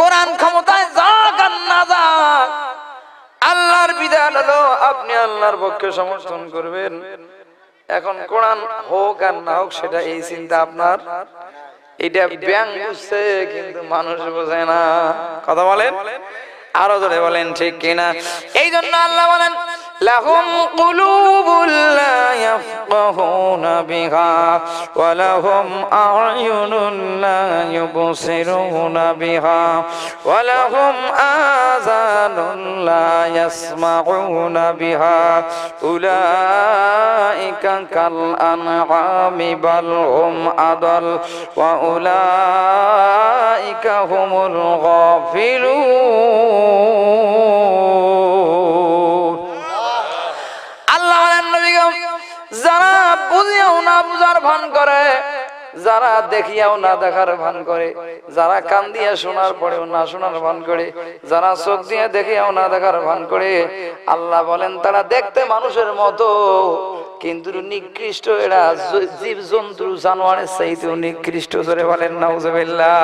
কোরআন ক্ষমতায় যাক আর না যাক আল্লাহর বিধান হলো আপনি আল্লাহর পক্ষে সমর্থন করবেন এখন কোরআন হোক আর না হোক সেটা এই চিন্তা আপনার এটা ব্যাং বুঝছে কিন্তু মানুষ বোঝে না কথা বলেন আরো ধরে বলেন ঠিক কিনা এই জন্য আল্লাহ বলেন লাহুম কুলুবুন بها ولهم أعين لا يبصرون بها ولهم آذان لا يسمعون بها أولئك كالأنعام بل هم أضل وأولئك هم الغافلون বুঝিয়াও না বুঝার ভান করে যারা দেখিয়াও না দেখার ভান করে যারা কান দিয়া শোনার পরেও না শোনার ভান করে যারা চোখ দিয়ে দেখিয়াও না দেখার ভান করে আল্লাহ বলেন তারা দেখতে মানুষের মতো কিন্তু নিকৃষ্ট এরা জীব জন্তু জানোয়ারের সাইতেও নিকৃষ্ট ধরে বলেন নাউজবিল্লা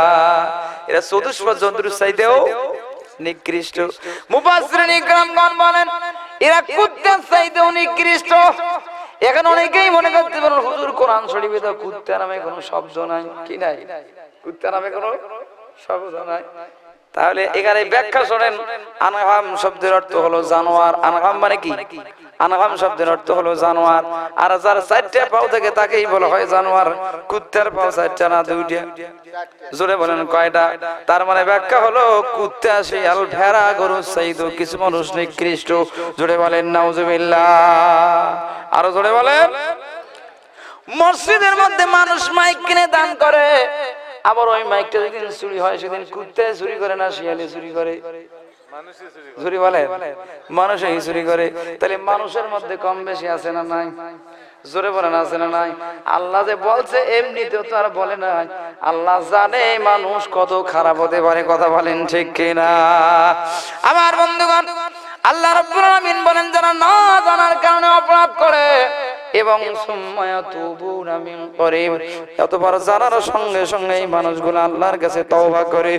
এরা চতুষ্প জন্তুর সাইতেও নিকৃষ্ট মুবাসরিন গ্রামগণ বলেন এরা কুত্তের সাইতেও নিকৃষ্ট এখন অনেকেই মনে করতে পারেন হুজুর কোরআন শরীফে তো কুত্তা নামে কোনো শব্দ নাই কি নাই কুত্তা নামে কোনো শব্দ নাই তাহলে এখানে ব্যাখ্যা শোনেন আনহাম শব্দের অর্থ হলো জানোয়ার আনহাম মানে কি আনহাম শব্দের অর্থ হলো জানোয়ার আর যার চারটা পাও থেকে তাকেই বলা হয় জানোয়ার কুত্তার পাও চারটা না দুইটা জোরে বলেন কয়টা তার মানে ব্যাখ্যা হলো কুত্তা শিয়াল ভেড়া গরু সাইদ কিছু মানুষ নিকৃষ্ট জোরে বলেন নাউজুবিল্লাহ আরো জোরে বলেন মসজিদের মধ্যে মানুষ মাইক কিনে দান করে আবার ওই মাইকটা যেদিন চুরি হয় সেদিন কুত্তায় চুরি করে না শিয়ালে চুরি করে চুরি বলেন মানুষে করে তাহলে মানুষের মধ্যে কম বেশি আছে না নাই জোরে আছে না নাই আল্লাহ যে বলছে এমনিতে তো আর বলে নাই আল্লাহ জানে মানুষ কত খারাপ হতে পারে কথা বলেন ঠিক কিনা আমার বন্ধুগণ আল্লাহ রব্বুল বলেন যারা না জানার কারণে অপরাধ করে এবং এত অতবার জানার সঙ্গে সঙ্গে এই মানুষগুলো আল্লাহর কাছে তওবা করে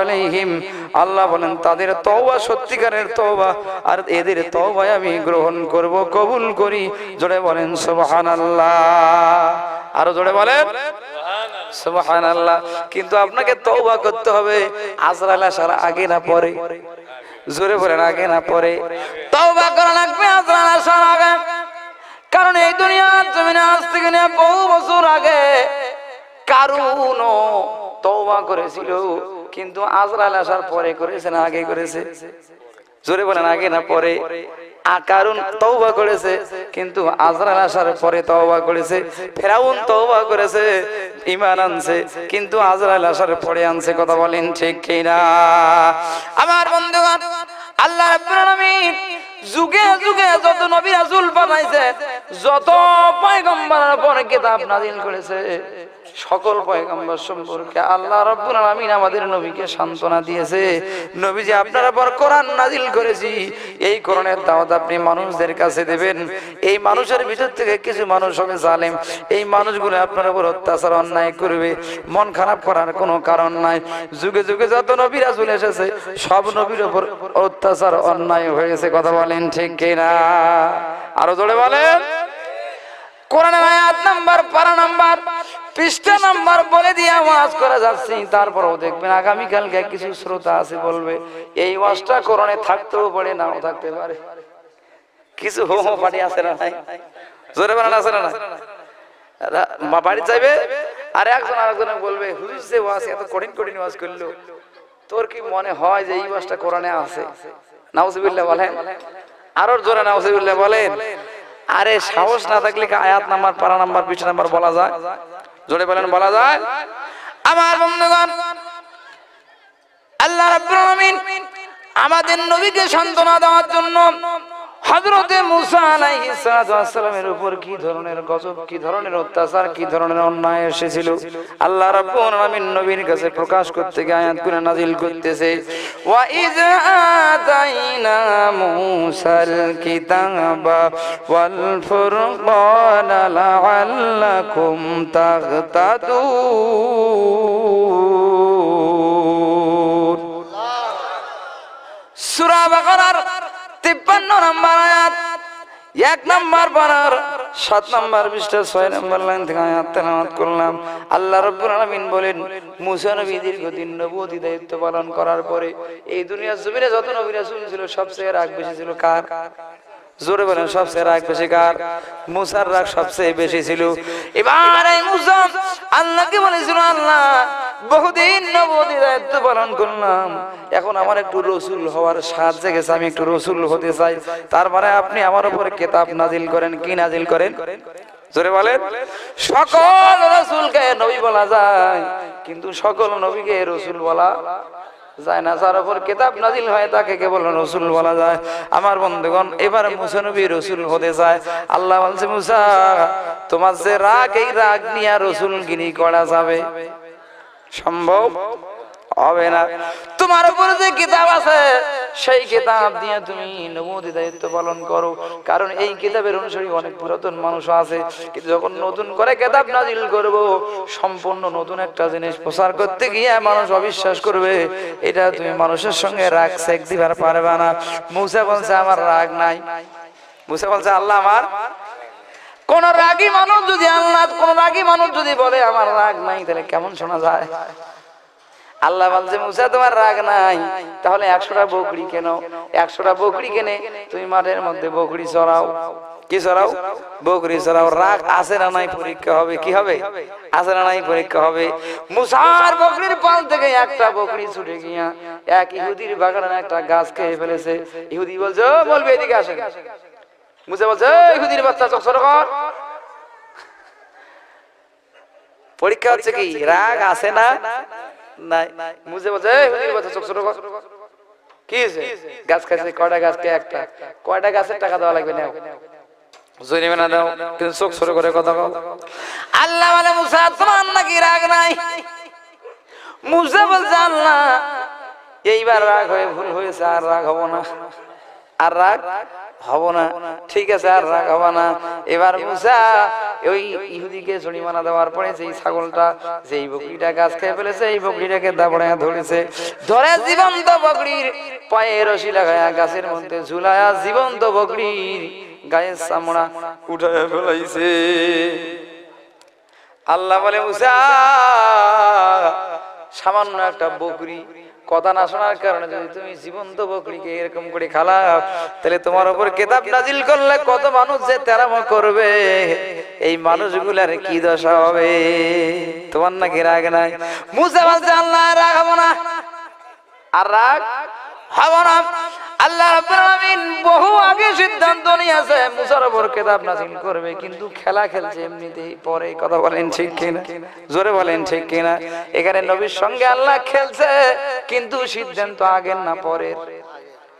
আলাইহিম আল্লাহ বলেন তাদের তওবা সত্যিকারের তওবা আর এদের তওবায় আমি গ্রহণ করব কবুল করি জোরে বলেন সুবহানাল্লাহ আরো জোরে বলেন সুবহানাল্লাহ কিন্তু আপনাকে তওবা করতে হবে আজরাল আসার আগে না পরে জোরে পড়ে আগে না পরে তওবা করা লাগবে আজরান আসার আগে কারণ এই দুনিয়ার জমিনে আজ থেকে বহু বছর আগে কারুন তওবা করেছিল কিন্তু আজরাল আসার পরে করেছে না আগে করেছে জোরে বলেন আগে না পরে কারণ তওবা করেছে কিন্তু আজরাল আসার পরে তওবা করেছে ফেরাউন তওবা করেছে ইমান আনছে কিন্তু আজরাল আসার পরে আনছে কথা বলেন ঠিক কিনা আমার বন্ধুগণ আল্লাহ রাব্বুল আলামিন যুগে যুগে যত নবী রাসূল বানাইছে যত পয়গম্বরের পরে কিতাব নাযিল করেছে সকল পয়গম্বর সম্পর্কে আল্লাহ রব্বুল আলামিন আমাদের নবীকে সান্তনা দিয়েছে নবীজি আপনার পর কোরআন নাজিল করেছি এই কোরআনের দাওয়াত আপনি মানুষদের কাছে দেবেন এই মানুষের ভিতর থেকে কিছু মানুষ হবে জালেম এই মানুষগুলো আপনার উপর অত্যাচার অন্যায় করবে মন খারাপ করার কোনো কারণ নাই যুগে যুগে যত নবীরা চলে এসেছে সব নবীর উপর অত্যাচার অন্যায় হয়েছে কথা বলেন ঠিক কিনা আরো জোরে বলেন কোরআনের আয়াত নাম্বার পারা নাম্বার পৃষ্ঠা নাম্বার বলে দিয়ে ওয়াজ করে যাচ্ছি তারপরেও দেখবেন আগামীকালকে কিছু শ্রোতা আছে বলবে এই ওয়াজটা কোরআনে থাকতেও পারে নাও থাকতে পারে কিছু হো পাটি আছে না নাই জোরে বানান আছে না না বাড়ি চাইবে আর একজন আরেকজনে বলবে হুজুর যে ওয়াজ এত কঠিন কঠিন ওয়াজ করলো তোর কি মনে হয় যে এই ওয়াজটা কোরআনে আছে নাউজুবিল্লাহ বলেন আরো জোরে নাউজুবিল্লাহ বলেন আরে সাহস না থাকলে আয়াত নাম্বার পারা নাম্বার পিছু নাম্বার বলা যায় জোরে বলেন বলা যায় আমার বন্ধুগণ আল্লাহ আমাদের নবীকে সান্ত্বনা দেওয়ার জন্য হজরতে মুসা আলাইহিসসালামের উপর কি ধরনের গজব কি ধরনের অত্যাচার কি ধরনের অন্যায় এসেছিল আল্লাহ রাব্বুল আলামিন নবীর কাছে প্রকাশ করতে গিয়ে আয়াতগুলো নাজিল করতেছে ওয়া ইজ আতাইনা মুসাল কিতাবা ওয়াল ফুরকান লাআল্লাকুম তাহতাদুন সূরা বাকারার তিপ্পান্ন নম্বর আয়াত এক নম্বর পড়ার সাত নম্বর বিশটা ছয় নম্বর লাইন থেকে আমি আত্মানামাত করলাম আল্লাহ রব্বুল আলমিন বলেন মুসা নবী দীর্ঘদিন নবতী দায়িত্ব পালন করার পরে এই দুনিয়ার জমিনে যত নবীরা শুনছিল সবচেয়ে রাগ বেশি ছিল কার জোরে বলেন সবচেয়ে রাগ বেশি কার মুসার রাগ সবচেয়ে বেশি ছিল এবার আল্লাহকে বলেছিল আল্লাহ বহুদিন নবদী দায়িত্ব পালন করলাম এখন আমার একটু রসুল হওয়ার সাজ জেগেছে আমি একটু রসুল হতে চাই তারপরে আপনি আমার উপরে কেতাব নাজিল করেন কি নাজিল করেন সকল রসুলকে নবী বলা যায় কিন্তু সকল নবীকে রসুল বলা যায় না যার উপর কেতাব নাজিল হয় তাকে কেবল রসুল বলা যায় আমার বন্ধুগণ এবার মুসা নবী রসুল হতে যায় আল্লাহ বলছে মুসা তোমার যে রাগ এই রাগ নিয়ে রসুল গিনি করা যাবে সম্ভব হবে না তোমার উপরে যে কিতাব আছে সেই কিতাব দিয়ে তুমি নবুদি দায়িত্ব পালন করো কারণ এই কিতাবের অনুসারী অনেক পুরাতন মানুষ আছে কিন্তু যখন নতুন করে কিতাব নাজিল করব সম্পূর্ণ নতুন একটা জিনিস প্রচার করতে গিয়ে মানুষ অবিশ্বাস করবে এটা তুমি মানুষের সঙ্গে রাগ সেক দিবার পারবে না মুসা বলছে আমার রাগ নাই মুসা বলছে আল্লাহ আমার কোন রাগি মানুষ যদি আল্লাহ কোন রাগি মানুষ যদি বলে আমার রাগ নাই তাহলে কেমন শোনা যায় আল্লাহ বলছে মুসা তোমার রাগ নাই তাহলে একশোটা বকরি কেন একশোটা বকরি কেনে তুমি মাঠের মধ্যে বকরি চড়াও কি চড়াও বকরি চড়াও রাগ আছে না নাই পরীক্ষা হবে কি হবে আছে না নাই পরীক্ষা হবে মুসার বকরির পাল থেকে একটা বকরি ছুটে গিয়া এক ইহুদির বাগানে একটা গাছ খেয়ে ফেলেছে ইহুদি বলছে বলবে এদিকে আসে মুসে বলছে এই খুদির বাচ্চা চকচর কর পরীক্ষা হচ্ছে কি রাগ আছে না নাই মুজে বলছে এই খুদির বাচ্চা চকচর কর কি হয়েছে গাছ খাইছে কয়টা গাছকে একটা কয়টা গাছের টাকা দেওয়া লাগবে না দাও চোখ ছোট করে কথা আল্লাহ মানে মুসা তোমার নাকি রাগ নাই মুসা বলছে আল্লাহ এইবার রাগ হয়ে ভুল হয়েছে আর রাগ হব না আর রাগ হব না ঠিক আছে আর রাগ হবে না এবার মুসা ওই ইহুদিকে জরিমানা দেওয়ার পরে সেই ছাগলটা যেই বকরিটা গাছ খেয়ে ফেলেছে এই বকরিটাকে দাবড়ে ধরেছে ধরে জীবন্ত বকরির পায়ে রশি লাগায়া গাছের মধ্যে ঝুলায়া জীবন্ত বকরির গায়ের চামড়া উঠে ফেলাইছে আল্লাহ বলে মুসা সামান্য একটা বকরি কথা না শোনার কারণে যদি তুমি জীবন্ত বকরিকে এরকম করে খালাও তাহলে তোমার উপর কেতাব নাজিল করলে কত মানুষ যে তেরাম করবে এই মানুষগুলার কি দশা হবে তোমার নাকি রাগ নাই মুসা আল্লাহ রাগাবো না আর রাগ হবে না আল্লাহ রাব্বুল বহু আগে সিদ্ধান্ত নিয়েছে মুসার উপর কিতাব নাজিল করবে কিন্তু খেলা খেলছে এমনিতেই পরে কথা বলেন ঠিক কিনা জোরে বলেন ঠিক কিনা এখানে নবীর সঙ্গে আল্লাহ খেলছে কিন্তু সিদ্ধান্ত আগের না পরের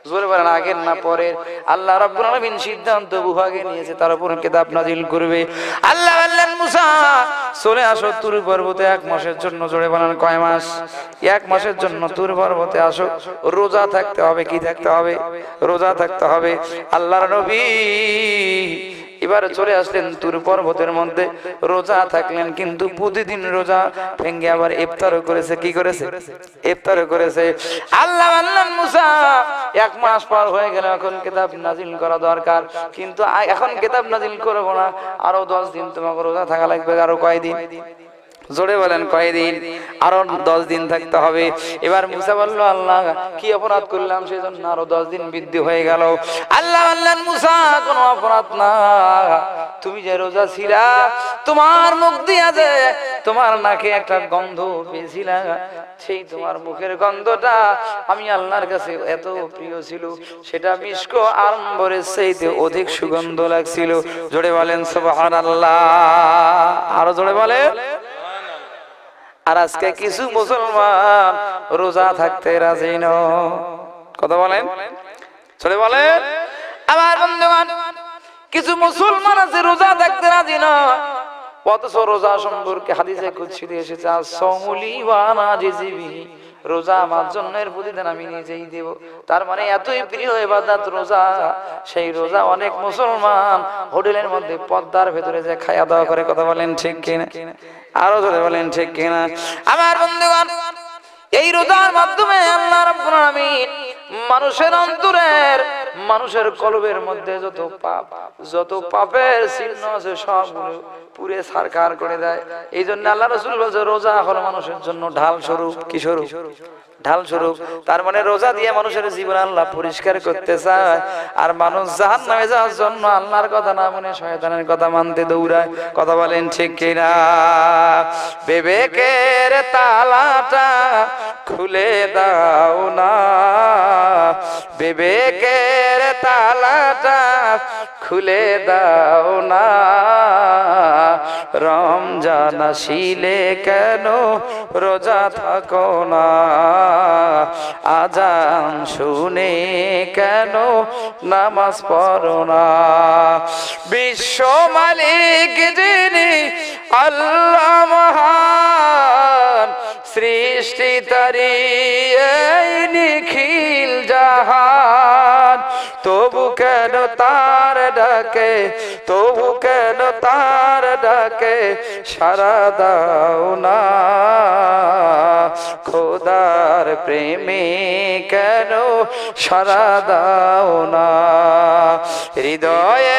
জোরে বলেন আগের না পরের আল্লাহ রাব্বুল আলামিন সিদ্ধান্ত বিভাগে নিয়েছে তার উপর কিতাব নাজিল করবে আল্লাহ বললেন মুসা চলে আসো তুর পর্বতে এক মাসের জন্য জোরে বলেন কয় মাস এক মাসের জন্য তুর পর্বতে আসো রোজা থাকতে হবে কি থাকতে হবে রোজা থাকতে হবে আল্লাহর নবী এবার চলে আসলেন তুর পর্বতের মধ্যে রোজা থাকলেন কিন্তু প্রতিদিন রোজা ভেঙ্গে আবার ইফতারও করেছে কি করেছে ইফতারও করেছে আল্লাহ আল্লাহ মুসা এক মাস পর হয়ে গেল এখন কিতাব নাজিল করা দরকার কিন্তু এখন কিতাব নাজিল করবো না আরো দশ দিন তোমাকে রোজা থাকা লাগবে আরো কয়দিন জোরে বলেন কয়দিন আরো দশ দিন থাকতে হবে এবার মুসা বললো আল্লাহ কি অপরাধ করলাম সেই জন্য আরো দশ দিন বৃদ্ধি হয়ে গেল আল্লাহ আল্লাহ মুসা কোনো অপরাধ না তুমি যে রোজা ছিলা তোমার মুখ দিয়া যে তোমার নাকে একটা গন্ধ পেয়েছিলা সেই তোমার মুখের গন্ধটা আমি আল্লাহর কাছে এত প্রিয় ছিল সেটা মিষ্ক আরম্বরের সেইতে অধিক সুগন্ধ লাগছিল জোরে বলেন সোবাহান আল্লাহ আরো জোরে বলে আর আজকে কিছু মুসলমান রোজা থাকতে রাজি ন কথা বলেন চলে বলেন আমার বন্ধুগণ কিছু মুসলমান আছে রোজা থাকতে রাজি ন অথচ রোজা সম্পর্কে হাদিসে এসেছে আর সমুলি ওয়ানা রোজা আমার আমি নিজেই দেব তার মানে এতই প্রিয় এবাদাত রোজা সেই রোজা অনেক মুসলমান হোটেলের মধ্যে পদ্মার ভেতরে যে খায়া দাওয়া করে কথা বলেন ঠিক কিনা আরো ধরে বলেন ঠিক কিনা আমার বন্ধুগণ এই রোজার মাধ্যমে আল্লাহ রাব্বুল আলামিন মানুষের অন্তরের মানুষের কলবের মধ্যে যত পাপ যত পাপের চিহ্ন আছে সবগুলো পুরে সারকার করে দেয় এই জন্য আল্লাহ রসুল বলছে রোজা হলো মানুষের জন্য ঢাল স্বরূপ কি স্বরূপ ঢাল স্বরূপ তার মানে রোজা দিয়ে মানুষের জীবন আল্লাহ পরিষ্কার করতে চায় আর মানুষ জাহান নামে যাওয়ার জন্য আল্লাহর কথা না মনে শয়তানের কথা মানতে দৌড়ায় কথা বলেন ঠিক কিনা বিবেকের তালাটা খুলে দাও না বিবেকের তালাটা খুলে দাও না রমজান আসিলে কেন রোজা থাকো না আজান শুনে কেন নামাজ পড় না বিশ্ব মালিক যিনি আল্লাহ মহান সৃষ্টি তারি নিখিল জাহান তবু কেন তার ডাকে তবু কেন তার ডাকে সারা দাও না খোদার প্রেমে কেন সারা দাও না হৃদয়ে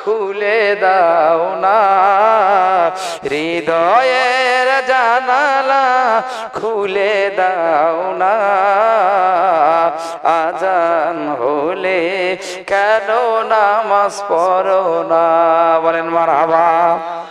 খুলে দাও না হৃদয়ের জানালা খুলে দাও না আজান হলে কেন নামাজ পড়ো না বলেন মারাবা